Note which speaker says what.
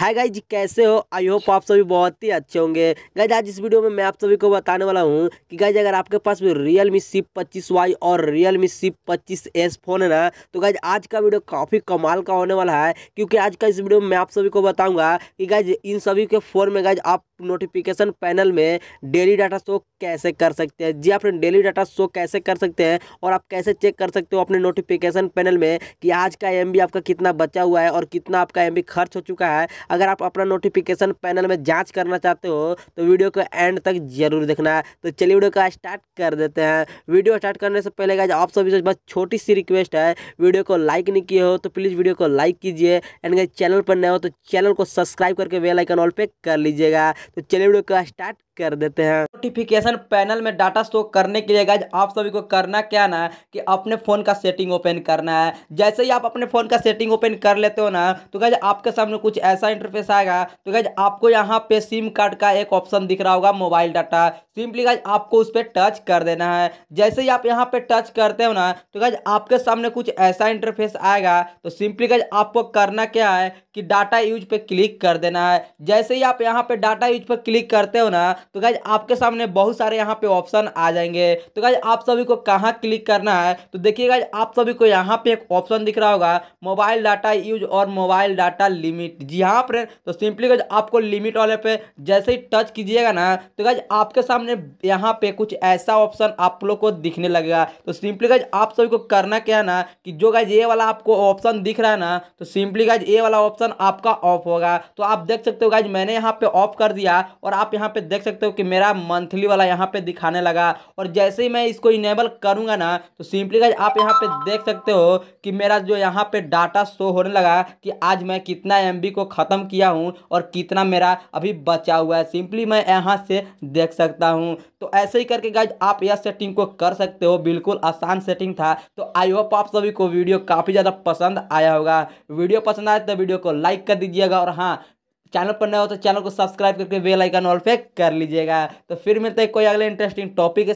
Speaker 1: hi guys कैसे हो I hope आप सभी बहुत ही अच्छे होंगे गाइज आज इस वीडियो में मैं आप सभी को बताने वाला हूँ कि गाइज अगर आपके पास भी रियल मी सी पच्चीस वाई और रियल मी सी पच्चीस एस फोन है ना तो गाइज आज का वीडियो काफ़ी कमाल का होने वाला है क्योंकि आज का इस वीडियो में मैं आप सभी को बताऊँगा कि गाइज इन सभी के फ़ोन में गाइज आप नोटिफिकेशन पैनल में डेली डाटा शो कैसे कर सकते हैं जी आप डेली डाटा शो कैसे कर सकते हैं और आप कैसे चेक कर सकते हो अपने नोटिफिकेशन पैनल में कि आज का एम आपका कितना बचा हुआ है और कितना आपका एम खर्च हो चुका है अगर आप अपना नोटिफिकेशन पैनल में जाँच करना चाहते हो तो वीडियो को एंड तक जरूर देखना है तो चलिए वीडियो का स्टार्ट कर देते हैं वीडियो स्टार्ट करने से पहले गाइज आप सभी से बस छोटी सी रिक्वेस्ट है वीडियो को लाइक नहीं किए हो तो प्लीज़ वीडियो को लाइक कीजिए एंड गाइज चैनल पर नए हो तो चैनल को सब्सक्राइब करके बेल आइकन ऑल पे कर लीजिएगा तो चलिए वीडियो का स्टार्ट कर देते हैं नोटिफिकेशन पैनल में डाटा शो करने के लिए गाइज आप सभी को करना क्या ना है कि अपने फ़ोन का सेटिंग ओपन करना है जैसे ही आप अपने फ़ोन का सेटिंग ओपन कर लेते हो ना तो गाइज आपके सामने कुछ ऐसा इंटरफेस आएगा तो गाइज आपको यहाँ पे सिम कार्ड का एक ऑप्शन दिख रहा होगा मोबाइल डाटा सिंपली गाइज आपको उस पर टच कर देना है जैसे ही आप यहाँ पे टच करते हो ना तो गाइज आपके सामने कुछ ऐसा इंटरफेस आएगा तो सिंपली गाइज आपको करना क्या है कि डाटा यूज पे क्लिक कर देना है जैसे ही आप यहाँ पे डाटा यूज पे क्लिक करते हो ना तो गाइज आपके सामने सामने बहुत सारे यहाँ पे ऑप्शन आ जाएंगे तो गाइज आप सभी को कहाँ क्लिक करना है तो देखिए गाइज आप सभी को यहाँ पे एक ऑप्शन दिख रहा होगा मोबाइल डाटा यूज और मोबाइल डाटा लिमिट जी हाँ फ्रेंड तो सिंपली गज आपको लिमिट वाले पे जैसे ही टच कीजिएगा ना तो गाइज आपके सामने यहाँ पे कुछ ऐसा ऑप्शन आप लोग को दिखने लगेगा तो सिंपली गज आप सभी को करना क्या है ना कि जो गाइज ये वाला आपको ऑप्शन दिख रहा है ना तो सिंपली गाइज ये वाला ऑप्शन आपका ऑफ होगा तो आप देख सकते हो गाइज मैंने यहाँ पे ऑफ कर दिया और आप यहाँ पे देख सकते हो कि मेरा मंथली वाला यहाँ पे दिखाने लगा और जैसे ही मैं इसको इनेबल करूँगा ना तो सिंपली गाइज आप यहाँ पे देख सकते हो कि मेरा जो यहाँ पे डाटा शो होने लगा कि आज मैं कितना एम को ख़त्म किया हूँ और कितना मेरा अभी बचा हुआ है सिंपली मैं यहाँ से देख सकता हूँ तो ऐसे ही करके गाइज आप यह सेटिंग को कर सकते हो बिल्कुल आसान सेटिंग था तो आई होप आप सभी को वीडियो काफ़ी ज़्यादा पसंद आया होगा वीडियो पसंद आए तो वीडियो को लाइक कर दीजिएगा और हाँ चैनल पर नया हो तो चैनल को सब्सक्राइब करके बेल आइकन ऑल पे कर लीजिएगा तो फिर मिलते हैं कोई अगले इंटरेस्टिंग टॉपिक